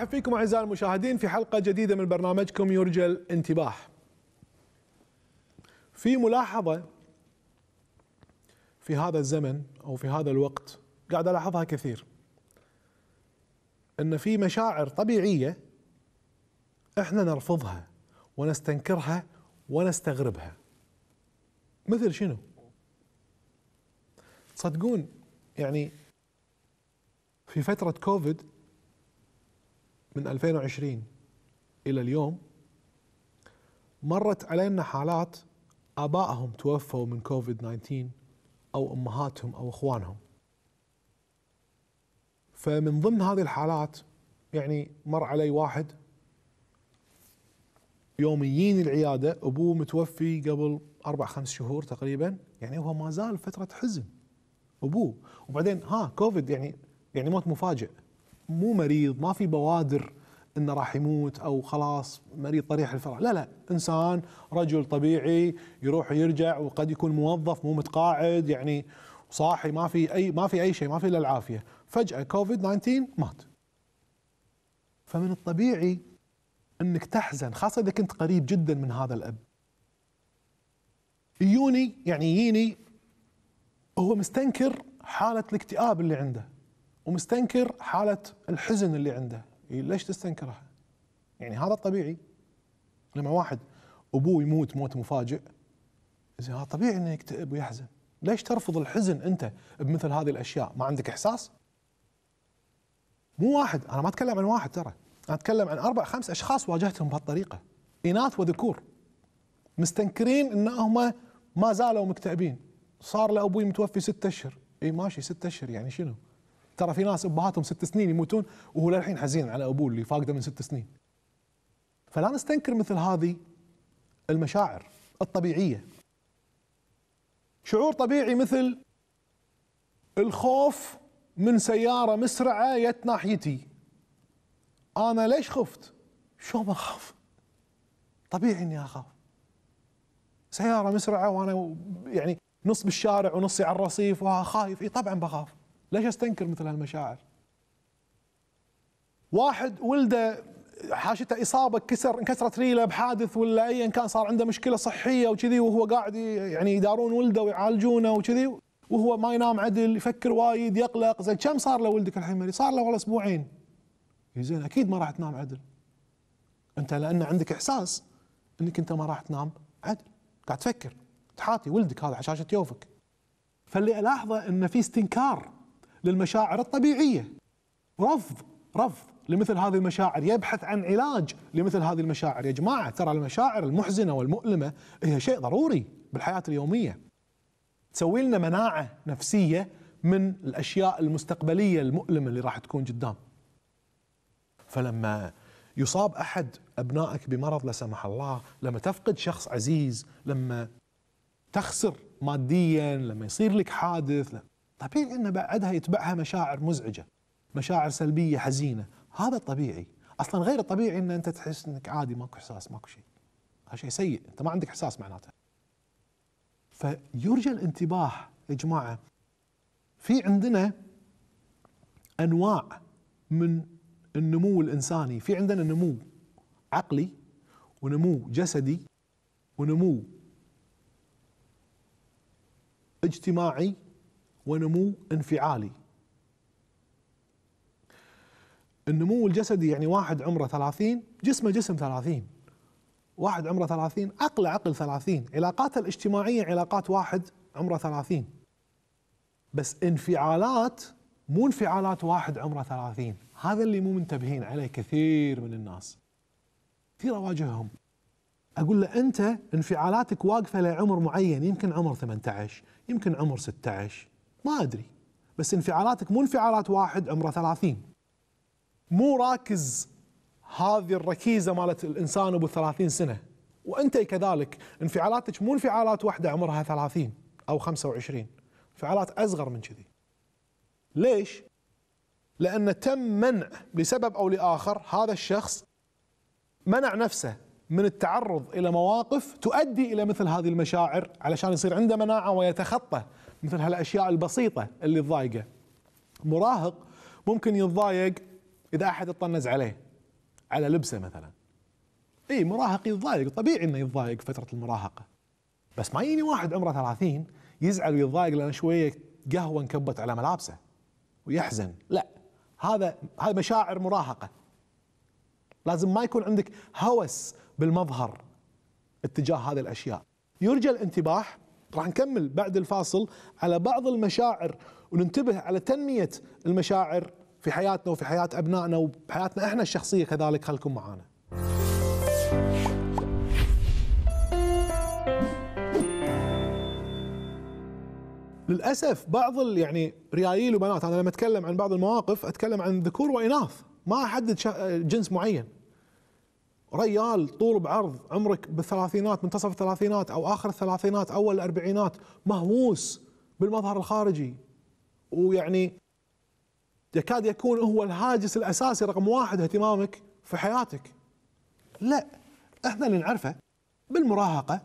نرحب فيكم اعزائي المشاهدين في حلقه جديده من برنامجكم يرجى الانتباه. في ملاحظه في هذا الزمن او في هذا الوقت قاعد الاحظها كثير. ان في مشاعر طبيعيه احنا نرفضها ونستنكرها ونستغربها. مثل شنو؟ تصدقون يعني في فتره كوفيد من 2020 إلى اليوم مرت علينا حالات آبائهم توفوا من كوفيد 19 أو أمهاتهم أو إخوانهم فمن ضمن هذه الحالات يعني مر علي واحد يوم العيادة أبوه متوفي قبل أربع خمس شهور تقريبا يعني هو ما زال فترة حزن أبوه وبعدين ها كوفيد يعني يعني موت مفاجئ مو مريض ما في بوادر انه راح يموت او خلاص مريض طريح الفراغ لا لا انسان رجل طبيعي يروح ويرجع وقد يكون موظف مو متقاعد يعني صاحي ما في اي ما في اي شيء ما في الا العافيه فجاه كوفيد 19 مات فمن الطبيعي انك تحزن خاصه اذا كنت قريب جدا من هذا الاب يوني يعني يجيني هو مستنكر حاله الاكتئاب اللي عنده ومستنكر حالة الحزن اللي عنده إيه، ليش تستنكرها يعني هذا الطبيعي لما واحد أبوه يموت موت مفاجئ زين هذا طبيعي انه يكتئب ويحزن ليش ترفض الحزن أنت بمثل هذه الأشياء ما عندك إحساس مو واحد أنا ما أتكلم عن واحد ترى أنا أتكلم عن أربع خمس أشخاص واجهتهم بهالطريقة إناث وذكور مستنكرين أنهم ما زالوا مكتئبين صار له أبوي متوفي ستة أشهر إي ماشي ستة أشهر يعني شنو ترى في ناس ابهاتهم ست سنين يموتون وهو للحين حزين على ابوه اللي فاقده من ست سنين فلا نستنكر مثل هذه المشاعر الطبيعيه شعور طبيعي مثل الخوف من سياره مسرعه جت ناحيتي انا ليش خفت شو ما اخاف طبيعي اني اخاف سياره مسرعه وانا يعني نص بالشارع ونصي على الرصيف وخايف اي طبعا بخاف ليش استنكر مثل هالمشاعر واحد ولده حاشته اصابه كسر انكسرت ريله بحادث ولا ايا كان صار عنده مشكله صحيه وكذي وهو قاعد يعني يدارون ولده ويعالجونه وكذي وهو ما ينام عدل يفكر وايد يقلق زين كم صار له ولدك الحين مري صار له والله اسبوعين زين اكيد ما راح تنام عدل انت لان عندك احساس انك انت ما راح تنام عدل قاعد تفكر تحاتي ولدك هذا على شاشه يوفك فاللي الاحظه ان في استنكار للمشاعر الطبيعيه رفض رفض لمثل هذه المشاعر يبحث عن علاج لمثل هذه المشاعر يا جماعه ترى المشاعر المحزنه والمؤلمه هي شيء ضروري بالحياه اليوميه تسوي لنا مناعه نفسيه من الاشياء المستقبليه المؤلمه اللي راح تكون قدام فلما يصاب احد ابنائك بمرض لا سمح الله لما تفقد شخص عزيز لما تخسر ماديا لما يصير لك حادث طبيعي أن بعدها يتبعها مشاعر مزعجة مشاعر سلبية حزينة هذا طبيعي اصلا غير الطبيعي ان انت تحس انك عادي ماكو احساس ماكو شيء هذا شيء سيء انت ما عندك احساس معناته فيرجى الانتباه يا جماعه في عندنا انواع من النمو الانساني في عندنا نمو عقلي ونمو جسدي ونمو اجتماعي ونمو انفعالي النمو الجسدي يعني واحد عمره 30 جسمه جسم 30 واحد عمره 30 عقله عقل 30 علاقاته الاجتماعية علاقات واحد عمره 30 بس انفعالات مو انفعالات واحد عمره 30 هذا اللي مو منتبهين عليه كثير من الناس كثير اواجههم اقول له انت انفعالاتك واقفه لعمر معين يمكن عمر 18 يمكن عمر 16 ما ادري بس انفعالاتك مو انفعالات واحد عمره 30 مو راكز هذه الركيزه مالت الانسان ابو 30 سنه وانت كذلك انفعالاتك مو انفعالات واحده عمرها 30 او 25 انفعالات اصغر من كذي ليش؟ لان تم منع لسبب او لاخر هذا الشخص منع نفسه من التعرض الى مواقف تؤدي الى مثل هذه المشاعر علشان يصير عنده مناعه ويتخطى مثل هالاشياء البسيطه اللي تضايقه مراهق ممكن يتضايق اذا احد طنز عليه على لبسه مثلا اي مراهق يتضايق طبيعي انه يتضايق فتره المراهقه بس ما يجيني واحد عمره 30 يزعل ويتضايق لان شويه قهوه انكبت على ملابسه ويحزن لا هذا هذه مشاعر مراهقه لازم ما يكون عندك هوس بالمظهر اتجاه هذه الاشياء يرجى الانتباه راح نكمل بعد الفاصل على بعض المشاعر وننتبه على تنمية المشاعر في حياتنا وفي حياة أبنائنا وحياتنا إحنا الشخصية كذلك خلكم معنا للأسف بعض يعني ريايل وبنات أنا لما أتكلم عن بعض المواقف أتكلم عن ذكور وإناث ما أحدد جنس معين ريال طول بعرض عمرك بالثلاثينات منتصف الثلاثينات او اخر الثلاثينات اول الاربعينات مهووس بالمظهر الخارجي ويعني يكاد يكون هو الهاجس الاساسي رقم واحد اهتمامك في حياتك. لا احنا اللي نعرفه بالمراهقه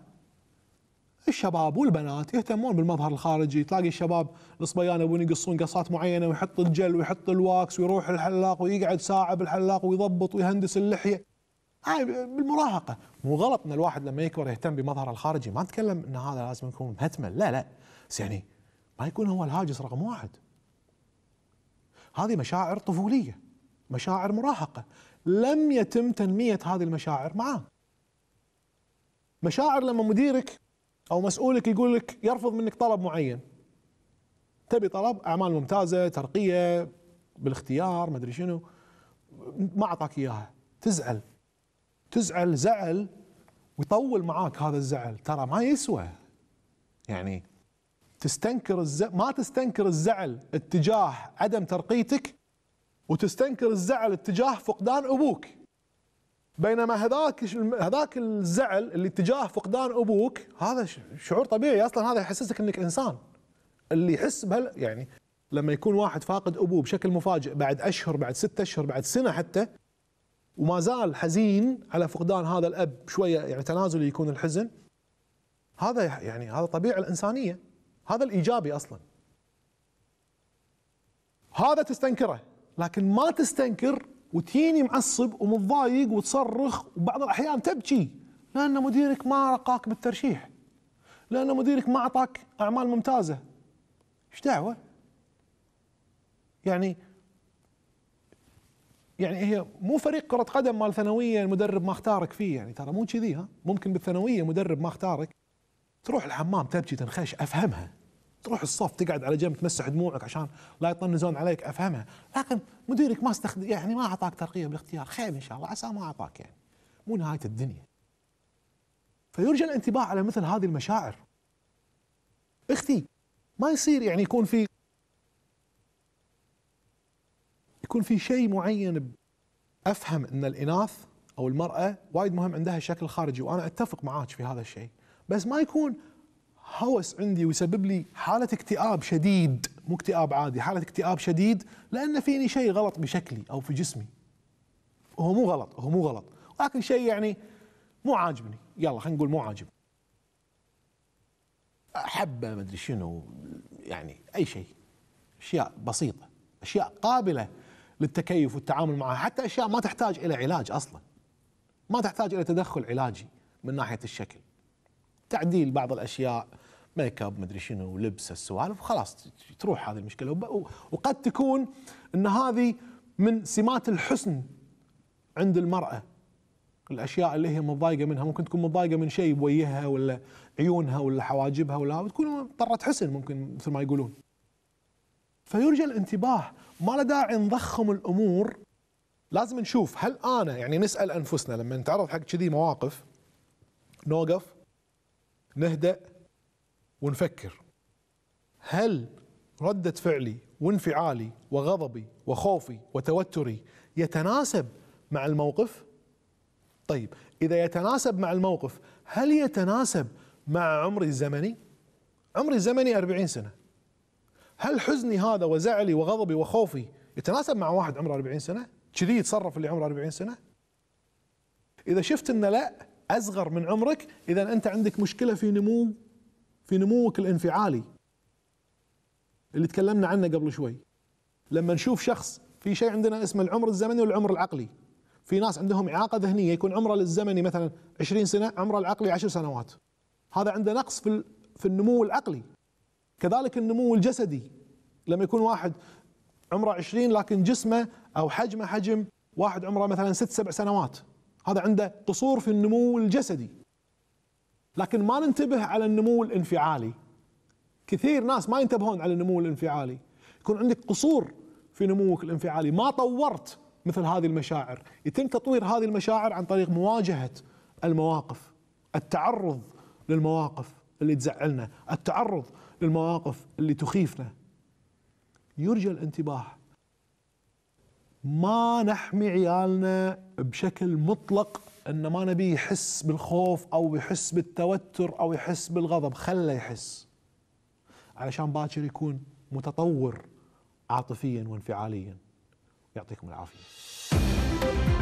الشباب والبنات يهتمون بالمظهر الخارجي، تلاقي الشباب الصبيان يبون يقصون قصات معينه ويحط الجل ويحط الواكس ويروح الحلاق ويقعد ساعه بالحلاق ويضبط ويهندس اللحيه بالمراهقه مو غلط ان الواحد لما يكبر يهتم بمظهره الخارجي ما نتكلم ان هذا لازم يكون مهتمل لا لا بس يعني ما يكون هو الهاجس رقم واحد هذه مشاعر طفوليه مشاعر مراهقه لم يتم تنميه هذه المشاعر معاه مشاعر لما مديرك او مسؤولك يقول لك يرفض منك طلب معين تبي طلب اعمال ممتازه ترقيه بالاختيار ما ادري شنو ما اعطاك اياها تزعل تزعل زعل ويطول معاك هذا الزعل ترى ما يسوى يعني تستنكر الز... ما تستنكر الزعل اتجاه عدم ترقيتك وتستنكر الزعل اتجاه فقدان ابوك بينما هذاك هذاك الزعل اللي اتجاه فقدان ابوك هذا شعور طبيعي اصلا هذا يحسسك انك انسان اللي يحس بهال يعني لما يكون واحد فاقد ابوه بشكل مفاجئ بعد اشهر بعد ستة اشهر بعد سنه حتى وما زال حزين على فقدان هذا الاب شويه يعني تنازلي يكون الحزن هذا يعني هذا طبيعه الانسانيه هذا الايجابي اصلا هذا تستنكره لكن ما تستنكر وتيني معصب ومتضايق وتصرخ وبعض الاحيان تبكي لان مديرك ما رقاك بالترشيح لان مديرك ما اعطاك اعمال ممتازه ايش دعوه يعني يعني هي مو فريق كرة قدم مال ثانوية المدرب ما اختارك فيه يعني ترى مو كذي ها ممكن بالثانوية مدرب ما اختارك تروح الحمام تبكي تنخش افهمها تروح الصف تقعد على جنب تمسح دموعك عشان لا يطنزون عليك افهمها لكن مديرك ما استخد... يعني ما اعطاك ترقية بالاختيار خير ان شاء الله عسى ما اعطاك يعني مو نهاية الدنيا فيرجى الانتباه على مثل هذه المشاعر اختي ما يصير يعني يكون في يكون في شيء معين افهم ان الاناث او المراه وايد مهم عندها شكل خارجي وانا اتفق معاك في هذا الشيء بس ما يكون هوس عندي ويسبب لي حاله اكتئاب شديد مو اكتئاب عادي حاله اكتئاب شديد لان فيني شيء غلط بشكلي او في جسمي هو مو غلط هو مو غلط ولكن شيء يعني مو عاجبني يلا خلينا نقول مو عاجبني احبه ما ادري شنو يعني اي شيء اشياء بسيطه اشياء قابله للتكيف والتعامل معها حتى اشياء ما تحتاج الى علاج اصلا ما تحتاج الى تدخل علاجي من ناحيه الشكل تعديل بعض الاشياء ميك اب مدري شنو لبس السوالف خلاص تروح هذه المشكله وقد تكون ان هذه من سمات الحسن عند المراه الاشياء اللي هي متضايقه منها ممكن تكون متضايقه من شيء بوجهها ولا عيونها ولا حواجبها ولا تكون طرت حسن ممكن مثل ما يقولون فيرجى الانتباه ما له داعي نضخم الامور لازم نشوف هل انا يعني نسال انفسنا لما نتعرض حق كذي مواقف نوقف نهدأ ونفكر هل ردة فعلي وانفعالي وغضبي وخوفي وتوتري يتناسب مع الموقف؟ طيب إذا يتناسب مع الموقف هل يتناسب مع عمري الزمني؟ عمري الزمني 40 سنة هل حزني هذا وزعلي وغضبي وخوفي يتناسب مع واحد عمره 40 سنه؟ كذي يتصرف اللي عمره 40 سنه؟ اذا شفت انه لا اصغر من عمرك اذا انت عندك مشكله في نمو في نموك الانفعالي اللي تكلمنا عنه قبل شوي لما نشوف شخص في شيء عندنا اسمه العمر الزمني والعمر العقلي في ناس عندهم اعاقه ذهنيه يكون عمره الزمني مثلا 20 سنه عمره العقلي 10 سنوات هذا عنده نقص في في النمو العقلي كذلك النمو الجسدي لما يكون واحد عمره 20 لكن جسمه او حجمه حجم واحد عمره مثلا ست سبع سنوات هذا عنده قصور في النمو الجسدي لكن ما ننتبه على النمو الانفعالي كثير ناس ما ينتبهون على النمو الانفعالي يكون عندك قصور في نموك الانفعالي ما طورت مثل هذه المشاعر يتم تطوير هذه المشاعر عن طريق مواجهة المواقف التعرض للمواقف اللي تزعلنا التعرض للمواقف اللي تخيفنا يرجى الانتباه ما نحمي عيالنا بشكل مطلق ان ما نبي يحس بالخوف او يحس بالتوتر او يحس بالغضب خله يحس علشان باكر يكون متطور عاطفيا وانفعاليا يعطيكم العافيه